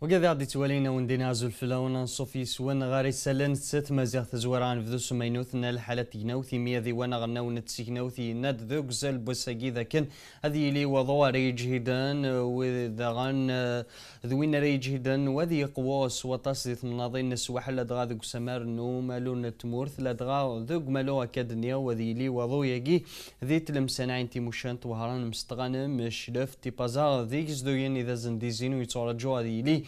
وكذا غادي توالينا وندينا عزو الفلاون صوفي سوان غاري سالان ست مازيغ تزوران في فذو سمينوثنا الحالة تيناوثي ميا ذي وانا غناون تسيكناوثي ناد ذو قزال بوساقي ذاكن هذي لي وضواري جهدان وذا غان ذوين ري جهدان وذي قواس وطاس ذي ثمناضين نسوح دغا ذوك سمار نو مالو نتمورث لا دغا ذوك مالو اكادنيا وذي لي وضو يقي ذي تلم سنعين تيموشان توهران مستغان مشلف تيبازار ذيك زدوين اذا زنديزين ويتورجو هذي لي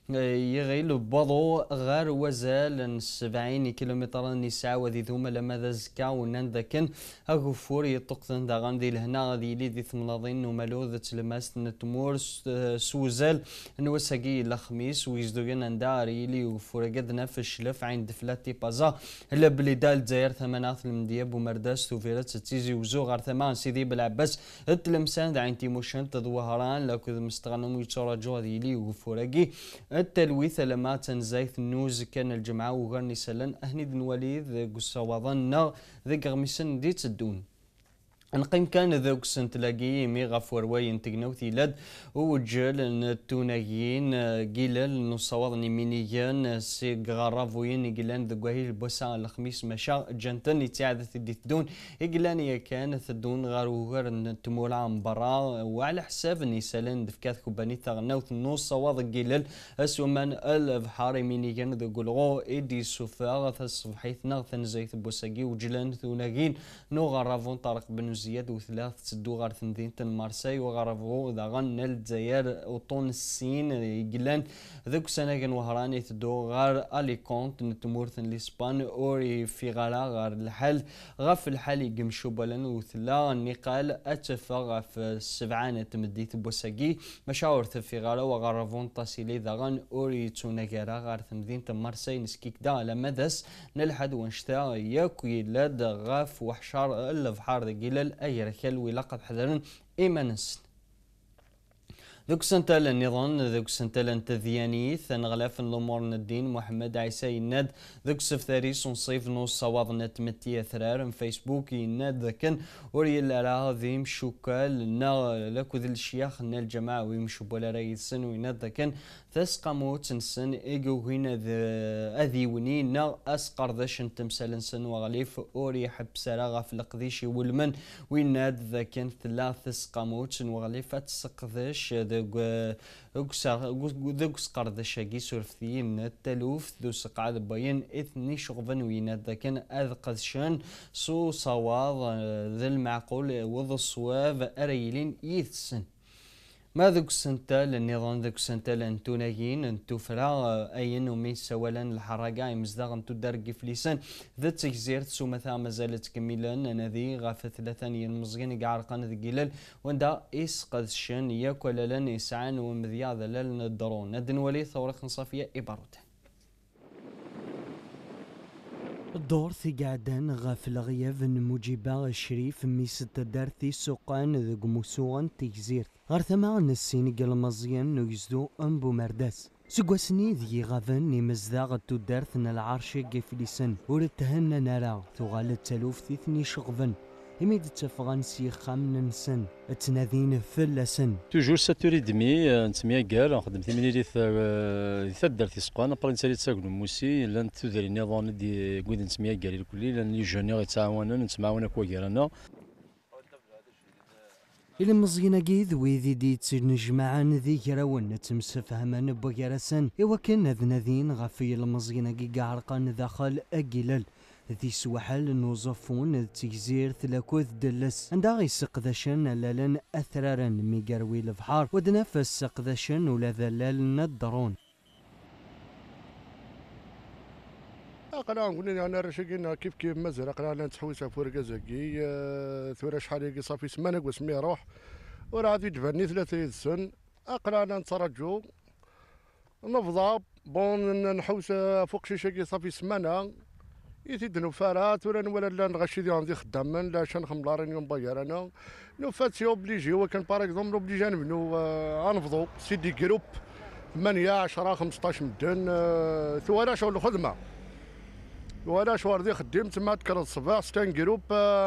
يغيل بضو غير وزال 70 كيلومتر نساء وذي ذوما لما ذا زكا ونان ذاكن اغفور يطق ذن ذا غندي لهنا غادي لي ذي ثمناضين ومالو ذا تلماس نتمور سوزال نوساقي لخميس ويزدوغن اندار لي وفور قدنا في الشلف عين دفلاتي بازا لا بليدا الجزائر ثمانات المدياب ومرداس توفيرات ستيزي وزو غار ثمان سيدي بلعباس التلمسان ذا عين تيموشن تظوهران لكو ذا مستغنم يتراجو هذه لي وفور التلويث لما تنزيث نوز كان الجمعة وغرني سلن أهني دن دنوالي ذا قصوضان نا ذا قرمسن دي تدون نقيم كان ذوك سنتلاقي ميغا فوروي نتقنو تيلاد وجل التونيين قيلال نصورني مينيان سي غرافوين قيلان ذوكاهي البوسا الخميس مشا جنتن يتعاد تدي تدون قيلان يا كان تدون غار وغير تمولع برا وعلى حساب نيسالان دفكات كوباني تغنوت نص صواد قيلال اسومان البحار مينيان ذوك الغو ايدي سوفاغ ثصبحيث نغ ثنزيت بوساكي وجلان ثوناكين نو غرافون طارق بن زياد وثلاث تسدو غار ثنتين تن مارساي وغار فغوغدا غانا الجزائر وطون السين يقلان ذوك سنة كان وهراني تدو غار الي كونت نتمور ثن لسبان اوري في غالا غار الحال غاف الحال يقمشو بلان وثلا نقال اتفا غاف سبعانة تمديت بوساكي مشاور في غالا وغار فونطاسيلي ذا غان اوري توناكارا غار ثنتين تن مارساي نسكيك دا على مدس نلحد ونشتا ياكو يلاد غاف وحشار الفحار ذا أي ركل ولقب حذرن إيمانسن ذوك سنتال النظام ذوك سنتال ثان غلاف الأمور الدين محمد عيسى يناد ذوك سفتاري صنصيف نو صواب نتمتي أثرار فيسبوك يناد ذاكن وري الأرا ذيم شوكال نا لكو ذي الشيخ نا الجماعة ويمشو بولا سن ويناد ذاكن ثسقا موت نسن إيقو هنا أذي وني نا أسقر ذاش تمسال سن وغليف حب حبسارا غاف القديشي ولمن ويناد ذاكن ثلاث سقاموت وغليفة سقذش دق دق سقرد شاقي سورفتيين التلوف ذو سقعد بين اثني شغبن وينا ذاكن اذقد شن سو صواض اه، ذا المعقول وذ الصواب اريلين يثسن ما ذوك السنتا للنظام ذوك السنتا لانتو نايين انتو فرا آه، اين ومي سوالا الحركة يمزدغ انتو درق فليسان ذا تكزير تسو مثلا مازال تكملا انا ذي غاف ثلاثة المزغين قعرقان ذي قلال واندا اس قد شن ياك ولا لن يسعان ومذيا الدرون ندن ولي ثورة خنصافية ابرتان ثي قاعدان غافل الغياب مجيبة الشريف ميس تدارثي سوقان ذق مسوان تجزيرت غار ثما نسين قل مزيان نويزدو امبو مرداس سقوسني ذي غافن يمزداغ تدارثنا العرش قفلسن ورتهن نرا ثغال التلوف ثيثني شغفن هميد تفغان سيخا من نسن تنادين فلا سن توجور ساتوري دمي نتميا كار نخدم ثمانية لي ثا في سقوان ابري نسالي تساكن موسي لان نتوذري نظام دي كويد نتميا كار الكلي لان لي جونيور يتعاون نتمعاون كوا كار انا إلى مزينا قيد ويدي دي تنجمع نذي كراون تمسف همان بوكيرا سن إوا كان ذنذين غفي المزينا قيد عرقان داخل أقلل ذي سوحل نوظفون تيزير ثلاكوذ دلس عندها يسقدشن لالن أثرارا ميقروي البحر ودنافس سقدشن ولا ذلال الدرون اقلا نقول انا رشقنا كيف كيف مازال اقلا انا تحويس فورقه زكي آه، ثورة شحال صافي سمانه وسمي روح وراه غادي تفني ثلاثة سن اقلا انا نترجو نفضى بون نحوس آه، فوق شي صافي سمانه يتيد نوفارات ولا ولا لا نغشي ديهم دي خداما لا شان خملارين يوم باير انا نوفات سي اوبليجي وكان باغ اكزومبل اوبليجي نبنو انفضو سيدي جروب 8 10 15 مدن ثوالا شغل الخدمه ولا شوار دي خديم تما تكر الصباح ستان جروب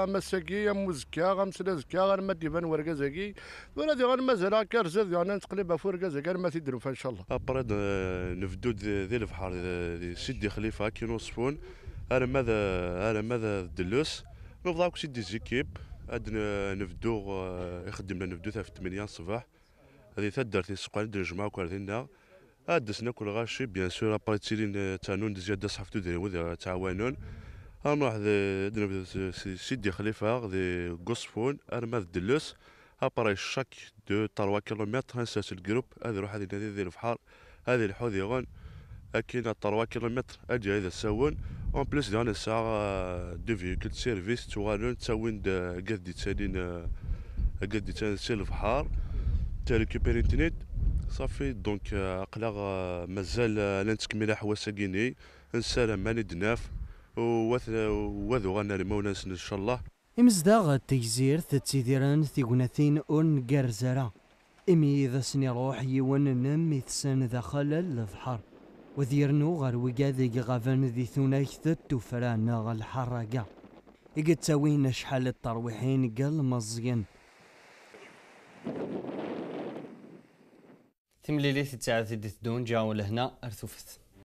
مساكي مزكا غمسلا زكا غنما ديفان زكي ولا دي مازال هكا رزاد يعني نتقلب في زكا ما تيديروا ان شاء الله ابرد نفدو ذي البحر سيدي خليفه كي نوصفون انا ماذا انا ماذا الدلوس نوضع سي دي زيكيب عاد نبدو آه، يخدم لنا نبدو في 8 الصباح هذه تدار في السقان ندير الجمعه وكاردينا ادس ناكل غاشي بيان سور ابارتيرين آه، تانون دزياد صحفتو ديال وذا تعاونون نروح سيدي خليفه غادي قصفون ارماد الدلوس ابراي شاك دو 3 كيلومتر هنساس الجروب هذه روح هذه نادي ديال البحر هذه غون اكينا 3 كيلومتر اجي هذا ساون اون بليس ديال الساعه دو فيكول سيرفيس توالون تاوين قد تسالين قد تالين سير البحر ريكوبيري انترنت صافي دونك اقلا مازال لنتكمل حواساكيني نسالم ماني دناف وذو غانا لمولانسن ان شاء الله إمزداغ التجزيرت تيديران تيغناثين أون قرزرة إمي إذا سني روح يوان نم يتسان داخل البحر وذيرنو غار وقاذي غافن ذي ثنايت التفران الحرقة إقد تاوينا شحال الترويحين قال مزين تمليليت تاع ذي دون جاو لهنا ارثوفت